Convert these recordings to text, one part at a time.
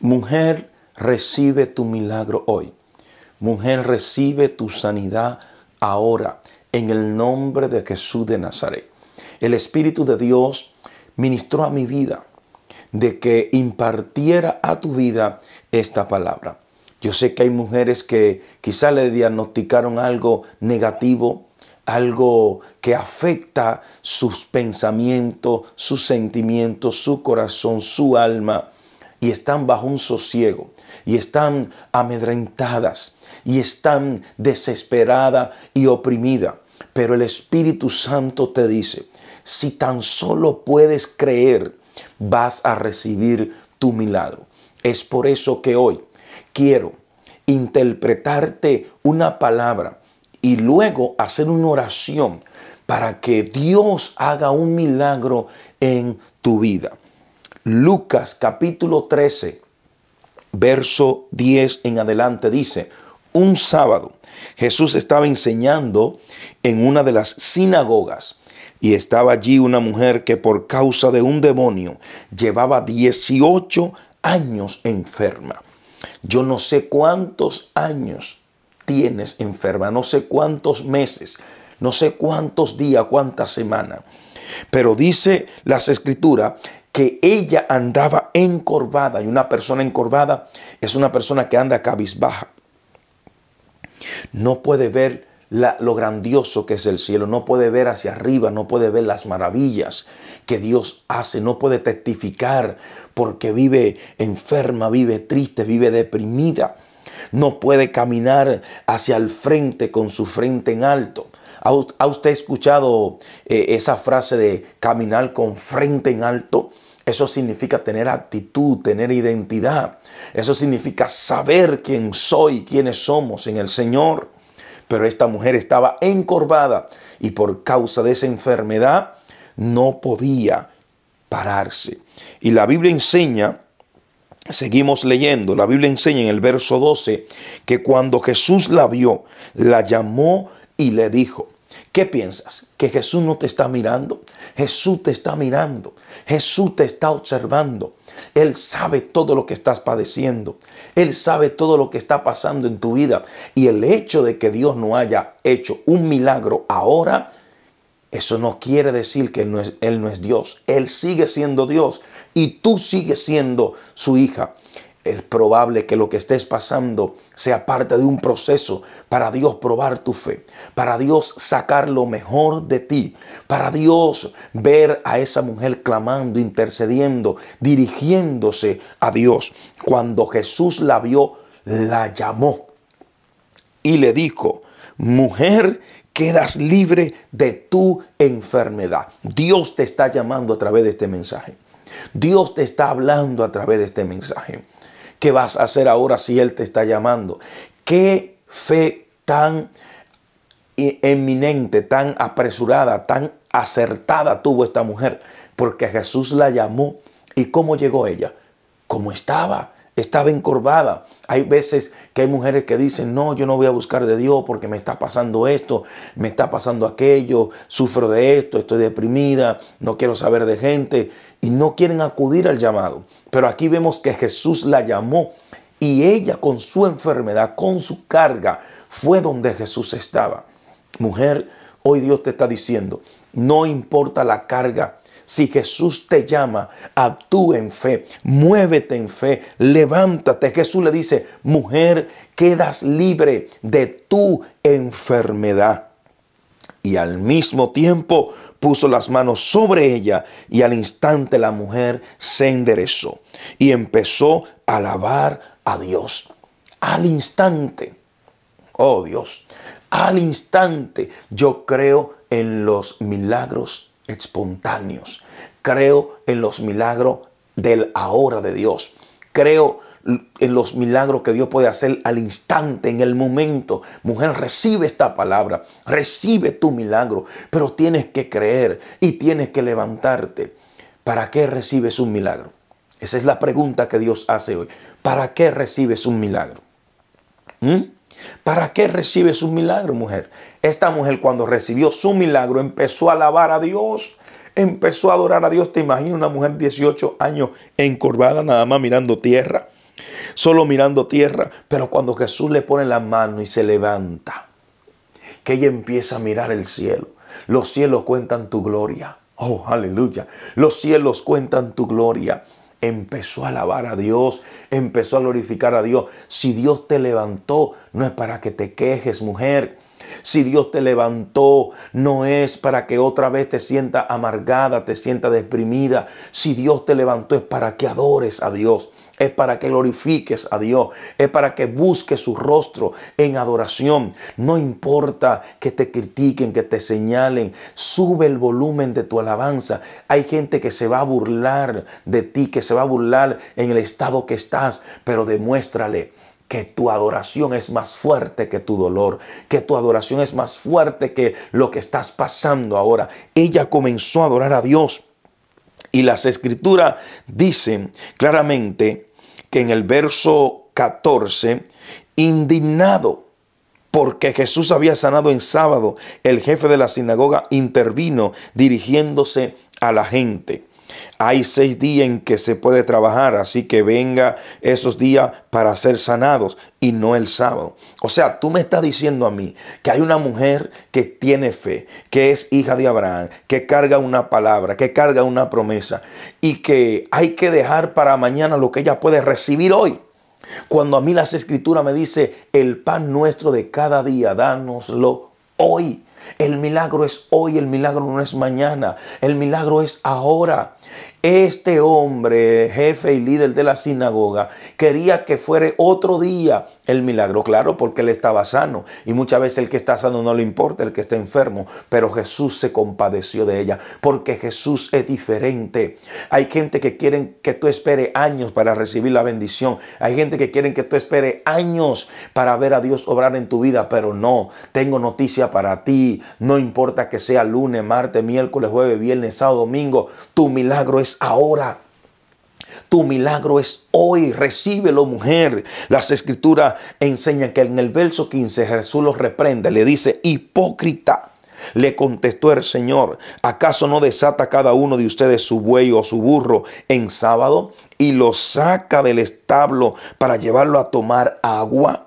Mujer, recibe tu milagro hoy. Mujer, recibe tu sanidad ahora, en el nombre de Jesús de Nazaret. El Espíritu de Dios ministró a mi vida de que impartiera a tu vida esta palabra. Yo sé que hay mujeres que quizá le diagnosticaron algo negativo, algo que afecta sus pensamientos, sus sentimientos, su corazón, su alma y están bajo un sosiego y están amedrentadas y están desesperada y oprimida. Pero el Espíritu Santo te dice, si tan solo puedes creer, vas a recibir tu milagro. Es por eso que hoy quiero interpretarte una palabra y luego hacer una oración para que Dios haga un milagro en tu vida. Lucas capítulo 13, verso 10 en adelante dice, un sábado Jesús estaba enseñando en una de las sinagogas y estaba allí una mujer que por causa de un demonio llevaba 18 años enferma. Yo no sé cuántos años tienes enferma, no sé cuántos meses, no sé cuántos días, cuántas semanas. Pero dice las escrituras que ella andaba encorvada. Y una persona encorvada es una persona que anda cabizbaja. No puede ver lo grandioso que es el cielo, no puede ver hacia arriba, no puede ver las maravillas que Dios hace, no puede testificar porque vive enferma, vive triste, vive deprimida. No puede caminar hacia el frente con su frente en alto. ¿Ha usted escuchado eh, esa frase de caminar con frente en alto? Eso significa tener actitud, tener identidad. Eso significa saber quién soy, quiénes somos en el Señor. Pero esta mujer estaba encorvada y por causa de esa enfermedad no podía pararse. Y la Biblia enseña, seguimos leyendo, la Biblia enseña en el verso 12 que cuando Jesús la vio, la llamó y le dijo, ¿Qué piensas? ¿Que Jesús no te está mirando? Jesús te está mirando. Jesús te está observando. Él sabe todo lo que estás padeciendo. Él sabe todo lo que está pasando en tu vida. Y el hecho de que Dios no haya hecho un milagro ahora, eso no quiere decir que él no, es, él no es Dios. Él sigue siendo Dios y tú sigues siendo su hija es probable que lo que estés pasando sea parte de un proceso para Dios probar tu fe, para Dios sacar lo mejor de ti, para Dios ver a esa mujer clamando, intercediendo, dirigiéndose a Dios. Cuando Jesús la vio, la llamó y le dijo, mujer, quedas libre de tu enfermedad. Dios te está llamando a través de este mensaje. Dios te está hablando a través de este mensaje. ¿Qué vas a hacer ahora si Él te está llamando? Qué fe tan eminente, tan apresurada, tan acertada tuvo esta mujer, porque Jesús la llamó. ¿Y cómo llegó ella? cómo estaba, estaba encorvada. Hay veces que hay mujeres que dicen, no, yo no voy a buscar de Dios porque me está pasando esto, me está pasando aquello, sufro de esto, estoy deprimida, no quiero saber de gente y no quieren acudir al llamado. Pero aquí vemos que Jesús la llamó y ella con su enfermedad, con su carga, fue donde Jesús estaba. Mujer, hoy Dios te está diciendo, no importa la carga. Si Jesús te llama, actúa en fe, muévete en fe, levántate. Jesús le dice, mujer, quedas libre de tu enfermedad. Y al mismo tiempo puso las manos sobre ella y al instante la mujer se enderezó y empezó a alabar a Dios. Al instante. Oh Dios, al instante. Yo creo en los milagros espontáneos. Creo en los milagros del ahora de Dios. Creo en los milagros que Dios puede hacer al instante, en el momento. Mujer, recibe esta palabra, recibe tu milagro, pero tienes que creer y tienes que levantarte. ¿Para qué recibes un milagro? Esa es la pregunta que Dios hace hoy. ¿Para qué recibes un milagro? ¿Mm? ¿Para qué recibe su milagro, mujer? Esta mujer cuando recibió su milagro empezó a alabar a Dios, empezó a adorar a Dios. Te imaginas una mujer 18 años encorvada, nada más mirando tierra, solo mirando tierra, pero cuando Jesús le pone la mano y se levanta, que ella empieza a mirar el cielo. Los cielos cuentan tu gloria. Oh, aleluya. Los cielos cuentan tu gloria empezó a alabar a Dios, empezó a glorificar a Dios. Si Dios te levantó, no es para que te quejes, mujer. Si Dios te levantó, no es para que otra vez te sienta amargada, te sienta deprimida. Si Dios te levantó, es para que adores a Dios. Es para que glorifiques a Dios. Es para que busques su rostro en adoración. No importa que te critiquen, que te señalen. Sube el volumen de tu alabanza. Hay gente que se va a burlar de ti, que se va a burlar en el estado que estás. Pero demuéstrale que tu adoración es más fuerte que tu dolor, que tu adoración es más fuerte que lo que estás pasando ahora. Ella comenzó a adorar a Dios. Y las escrituras dicen claramente que en el verso 14, indignado porque Jesús había sanado en sábado, el jefe de la sinagoga intervino dirigiéndose a la gente. Hay seis días en que se puede trabajar, así que venga esos días para ser sanados y no el sábado. O sea, tú me estás diciendo a mí que hay una mujer que tiene fe, que es hija de Abraham, que carga una palabra, que carga una promesa y que hay que dejar para mañana lo que ella puede recibir hoy. Cuando a mí las escrituras me dice, el pan nuestro de cada día, dánoslo hoy. El milagro es hoy, el milagro no es mañana, el milagro es ahora. Este hombre, jefe y líder de la sinagoga, quería que fuera otro día el milagro. Claro, porque él estaba sano. Y muchas veces el que está sano no le importa el que está enfermo. Pero Jesús se compadeció de ella. Porque Jesús es diferente. Hay gente que quieren que tú espere años para recibir la bendición. Hay gente que quiere que tú espere años para ver a Dios obrar en tu vida. Pero no, tengo noticia para ti. No importa que sea lunes, martes, miércoles, jueves, viernes, sábado, domingo. Tu milagro es ahora. Tu milagro es hoy, recíbelo mujer. Las escrituras enseñan que en el verso 15 Jesús los reprende, le dice, hipócrita. Le contestó el Señor, ¿acaso no desata cada uno de ustedes su buey o su burro en sábado y lo saca del establo para llevarlo a tomar agua?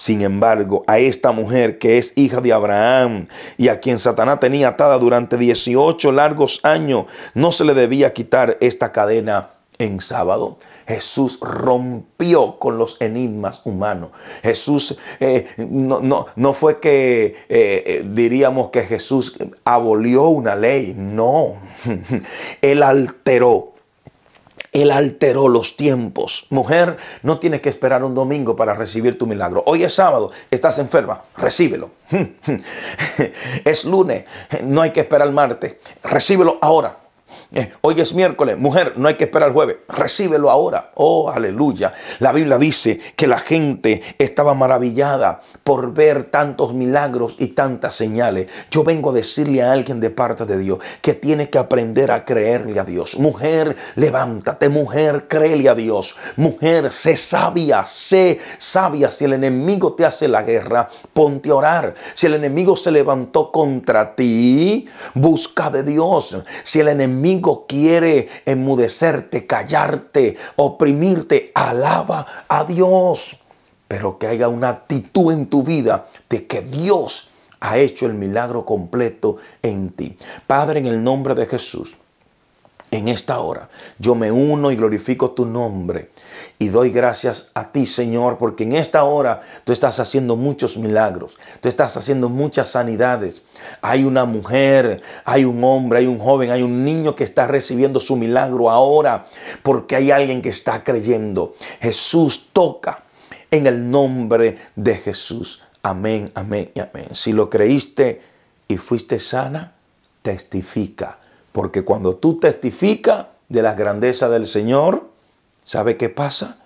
Sin embargo, a esta mujer que es hija de Abraham y a quien Satanás tenía atada durante 18 largos años, no se le debía quitar esta cadena en sábado. Jesús rompió con los enigmas humanos. Jesús eh, no, no, fue que eh, eh, diríamos que Jesús abolió una ley, no. Él alteró él alteró los tiempos. Mujer, no tienes que esperar un domingo para recibir tu milagro. Hoy es sábado, estás enferma, recíbelo. Es lunes, no hay que esperar el martes, recíbelo ahora. Eh, hoy es miércoles, mujer, no hay que esperar el jueves, recíbelo ahora. Oh, aleluya. La Biblia dice que la gente estaba maravillada por ver tantos milagros y tantas señales. Yo vengo a decirle a alguien de parte de Dios que tiene que aprender a creerle a Dios. Mujer, levántate, mujer, créele a Dios. Mujer, sé sabia, sé sabia. Si el enemigo te hace la guerra, ponte a orar. Si el enemigo se levantó contra ti, busca de Dios. Si el enemigo quiere enmudecerte, callarte, oprimirte, alaba a Dios. Pero que haya una actitud en tu vida de que Dios ha hecho el milagro completo en ti. Padre, en el nombre de Jesús en esta hora. Yo me uno y glorifico tu nombre y doy gracias a ti, Señor, porque en esta hora tú estás haciendo muchos milagros, tú estás haciendo muchas sanidades. Hay una mujer, hay un hombre, hay un joven, hay un niño que está recibiendo su milagro ahora porque hay alguien que está creyendo. Jesús toca en el nombre de Jesús. Amén, amén y amén. Si lo creíste y fuiste sana, testifica porque cuando tú testificas de las grandezas del Señor, ¿sabe qué pasa?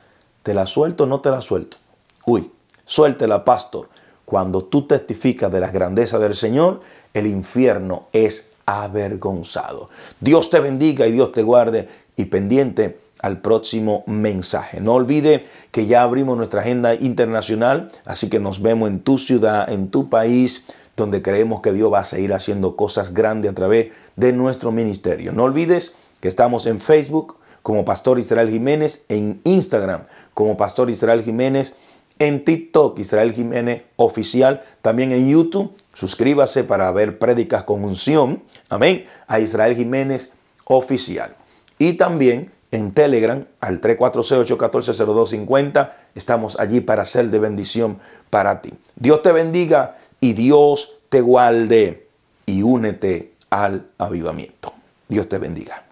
¿Te la suelto o no te la suelto? Uy, suéltela, pastor. Cuando tú testificas de las grandezas del Señor, el infierno es avergonzado. Dios te bendiga y Dios te guarde y pendiente al próximo mensaje. No olvide que ya abrimos nuestra agenda internacional, así que nos vemos en tu ciudad, en tu país donde creemos que Dios va a seguir haciendo cosas grandes a través de nuestro ministerio. No olvides que estamos en Facebook como Pastor Israel Jiménez, en Instagram como Pastor Israel Jiménez, en TikTok Israel Jiménez Oficial, también en YouTube. Suscríbase para ver prédicas con unción. Amén. A Israel Jiménez Oficial. Y también en Telegram al 3408 814 0250 Estamos allí para ser de bendición para ti. Dios te bendiga y Dios te guarde y únete al avivamiento. Dios te bendiga.